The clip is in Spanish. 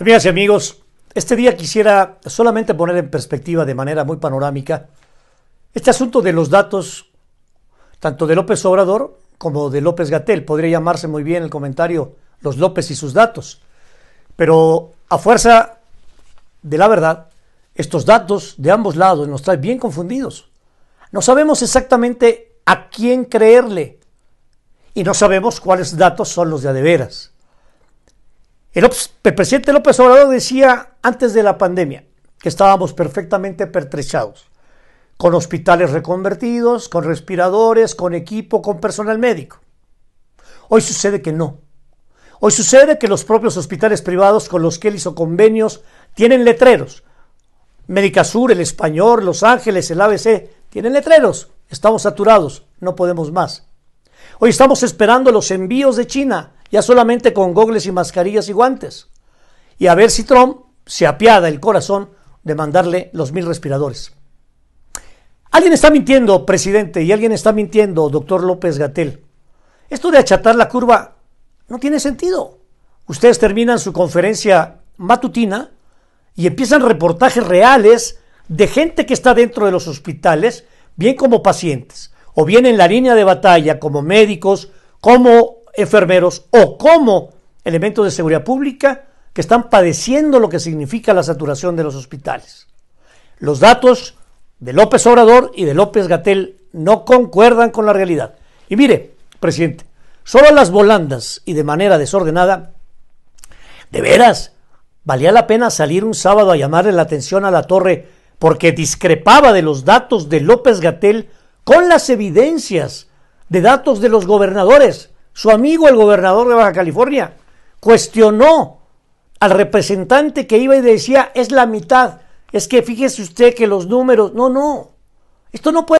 Amigas y amigos, este día quisiera solamente poner en perspectiva de manera muy panorámica este asunto de los datos, tanto de López Obrador como de López Gatel. Podría llamarse muy bien el comentario Los López y sus datos. Pero a fuerza de la verdad, estos datos de ambos lados nos traen bien confundidos. No sabemos exactamente a quién creerle y no sabemos cuáles datos son los de adeveras. El, presidente López Obrador decía antes de la pandemia que estábamos perfectamente pertrechados, con hospitales reconvertidos, con respiradores, con equipo, con personal médico. Hoy sucede que no. Hoy sucede que los propios hospitales privados con los que él hizo convenios tienen letreros. Sur, el Español, Los Ángeles, el ABC, tienen letreros. Estamos saturados, no podemos más. Hoy estamos esperando los envíos de China ya solamente con gogles y mascarillas y guantes. Y a ver si Trump se apiada el corazón de mandarle los mil respiradores. Alguien está mintiendo, presidente, y alguien está mintiendo, doctor López Gatel. Esto de achatar la curva no tiene sentido. Ustedes terminan su conferencia matutina y empiezan reportajes reales de gente que está dentro de los hospitales, bien como pacientes, o bien en la línea de batalla como médicos, como enfermeros o como elementos de seguridad pública que están padeciendo lo que significa la saturación de los hospitales. Los datos de López Obrador y de López Gatel no concuerdan con la realidad. Y mire, presidente, solo las volandas y de manera desordenada, de veras, valía la pena salir un sábado a llamarle la atención a la torre porque discrepaba de los datos de López Gatel con las evidencias de datos de los gobernadores su amigo el gobernador de Baja California, cuestionó al representante que iba y decía, es la mitad, es que fíjese usted que los números, no, no, esto no puede...